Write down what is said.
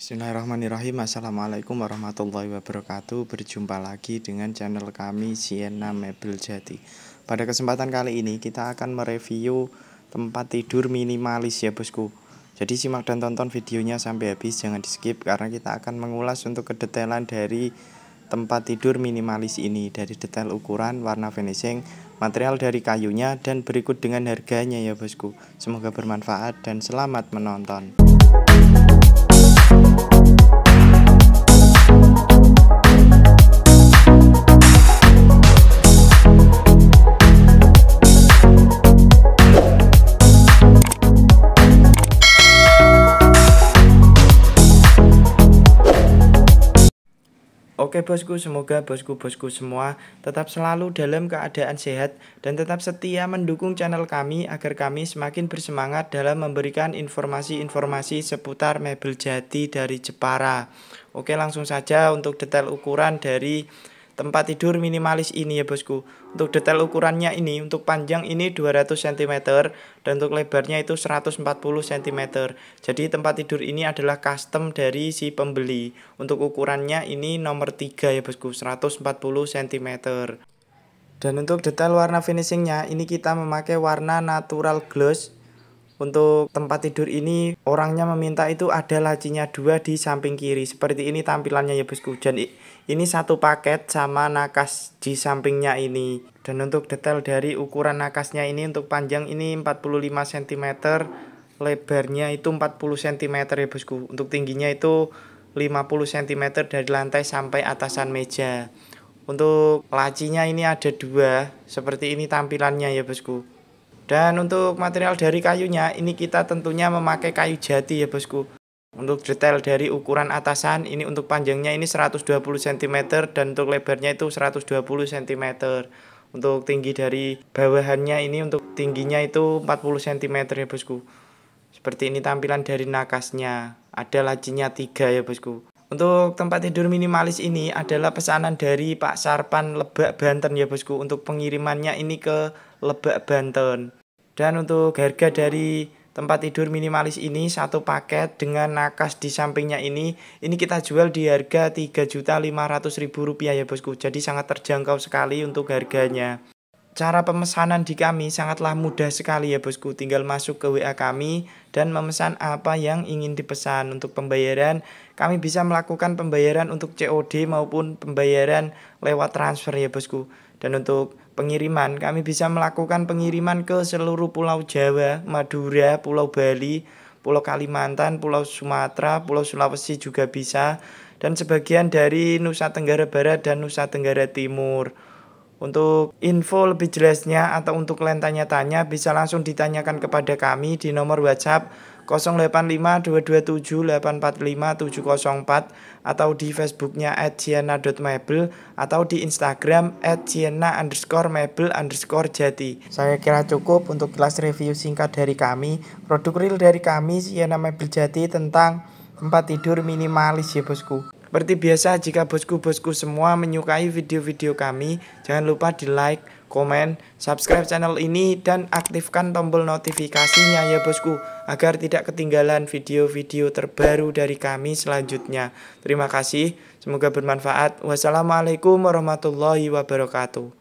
Bismillahirrahmanirrahim Assalamualaikum warahmatullahi wabarakatuh Berjumpa lagi dengan channel kami Siena Mebel Jati Pada kesempatan kali ini kita akan mereview tempat tidur minimalis ya bosku Jadi simak dan tonton videonya sampai habis jangan di skip Karena kita akan mengulas untuk kedetailan dari tempat tidur minimalis ini Dari detail ukuran, warna finishing, material dari kayunya dan berikut dengan harganya ya bosku Semoga bermanfaat dan selamat menonton Oke bosku, semoga bosku-bosku semua tetap selalu dalam keadaan sehat dan tetap setia mendukung channel kami agar kami semakin bersemangat dalam memberikan informasi-informasi seputar mebel jati dari Jepara. Oke langsung saja untuk detail ukuran dari tempat tidur minimalis ini ya bosku untuk detail ukurannya ini untuk panjang ini 200 cm dan untuk lebarnya itu 140 cm jadi tempat tidur ini adalah custom dari si pembeli untuk ukurannya ini nomor 3 ya bosku 140 cm dan untuk detail warna finishingnya ini kita memakai warna natural gloss untuk tempat tidur ini orangnya meminta itu ada lacinya dua di samping kiri. Seperti ini tampilannya ya bosku. Dan ini satu paket sama nakas di sampingnya ini. Dan untuk detail dari ukuran nakasnya ini untuk panjang ini 45 cm, lebarnya itu 40 cm ya bosku. Untuk tingginya itu 50 cm dari lantai sampai atasan meja. Untuk lacinya ini ada dua, seperti ini tampilannya ya bosku. Dan untuk material dari kayunya, ini kita tentunya memakai kayu jati ya bosku. Untuk detail dari ukuran atasan, ini untuk panjangnya ini 120 cm dan untuk lebarnya itu 120 cm. Untuk tinggi dari bawahannya ini untuk tingginya itu 40 cm ya bosku. Seperti ini tampilan dari nakasnya. Ada lacinya tiga ya bosku. Untuk tempat tidur minimalis ini adalah pesanan dari Pak Sarpan Lebak Banten ya bosku. Untuk pengirimannya ini ke Lebak Banten. Dan untuk harga dari tempat tidur minimalis ini satu paket dengan nakas di sampingnya ini ini kita jual di harga Rp3.500.000 ya bosku. Jadi sangat terjangkau sekali untuk harganya. Cara pemesanan di kami sangatlah mudah sekali ya bosku. Tinggal masuk ke WA kami dan memesan apa yang ingin dipesan. Untuk pembayaran kami bisa melakukan pembayaran untuk COD maupun pembayaran lewat transfer ya bosku. Dan untuk pengiriman. Kami bisa melakukan pengiriman ke seluruh Pulau Jawa, Madura, Pulau Bali, Pulau Kalimantan, Pulau Sumatera, Pulau Sulawesi juga bisa, dan sebagian dari Nusa Tenggara Barat dan Nusa Tenggara Timur. Untuk info lebih jelasnya atau untuk kalian tanya-tanya bisa langsung ditanyakan kepada kami di nomor WhatsApp 085227845704 atau di Facebooknya at atau di Instagram at underscore mebel underscore jati. Saya kira cukup untuk kelas review singkat dari kami. Produk real dari kami Siena Mebel Jati tentang tempat tidur minimalis ya bosku. Seperti biasa, jika bosku-bosku semua menyukai video-video kami, jangan lupa di like, komen, subscribe channel ini, dan aktifkan tombol notifikasinya ya bosku, agar tidak ketinggalan video-video terbaru dari kami selanjutnya. Terima kasih, semoga bermanfaat. Wassalamualaikum warahmatullahi wabarakatuh.